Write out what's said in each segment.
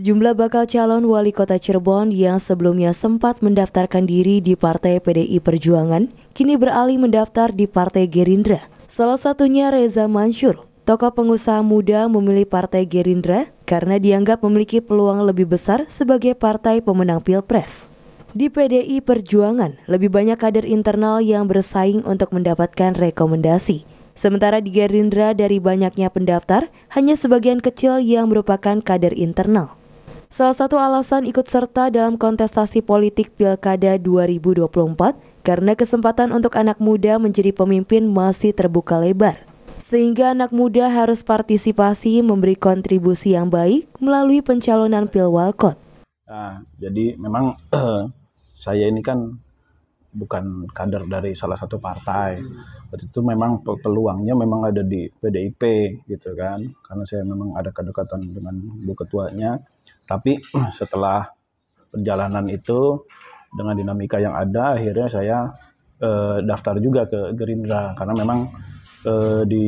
Sejumlah bakal calon wali kota Cirebon yang sebelumnya sempat mendaftarkan diri di Partai PDI Perjuangan, kini beralih mendaftar di Partai Gerindra. Salah satunya Reza Mansur, tokoh pengusaha muda memilih Partai Gerindra karena dianggap memiliki peluang lebih besar sebagai partai pemenang Pilpres. Di PDI Perjuangan, lebih banyak kader internal yang bersaing untuk mendapatkan rekomendasi. Sementara di Gerindra dari banyaknya pendaftar, hanya sebagian kecil yang merupakan kader internal. Salah satu alasan ikut serta dalam kontestasi politik Pilkada 2024 karena kesempatan untuk anak muda menjadi pemimpin masih terbuka lebar. Sehingga anak muda harus partisipasi memberi kontribusi yang baik melalui pencalonan Pilwalkot. Nah, jadi memang saya ini kan bukan kader dari salah satu partai. Hmm. Waktu itu memang peluangnya memang ada di PDIP gitu kan, karena saya memang ada kedekatan dengan bu ketuanya. Tapi setelah perjalanan itu dengan dinamika yang ada, akhirnya saya eh, daftar juga ke Gerindra karena memang eh, di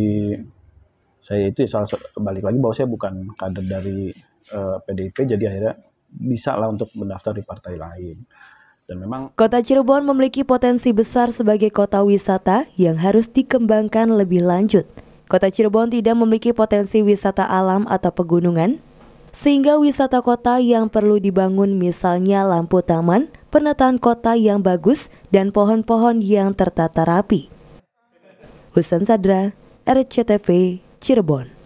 saya itu salah balik lagi bahwa saya bukan kader dari eh, PDIP, jadi akhirnya bisa lah untuk mendaftar di partai lain. Dan memang Kota Cirebon memiliki potensi besar sebagai kota wisata yang harus dikembangkan lebih lanjut. Kota Cirebon tidak memiliki potensi wisata alam atau pegunungan, sehingga wisata kota yang perlu dibangun misalnya lampu taman, penataan kota yang bagus, dan pohon-pohon yang tertata rapi. Husan Sadra, RCTV, Cirebon.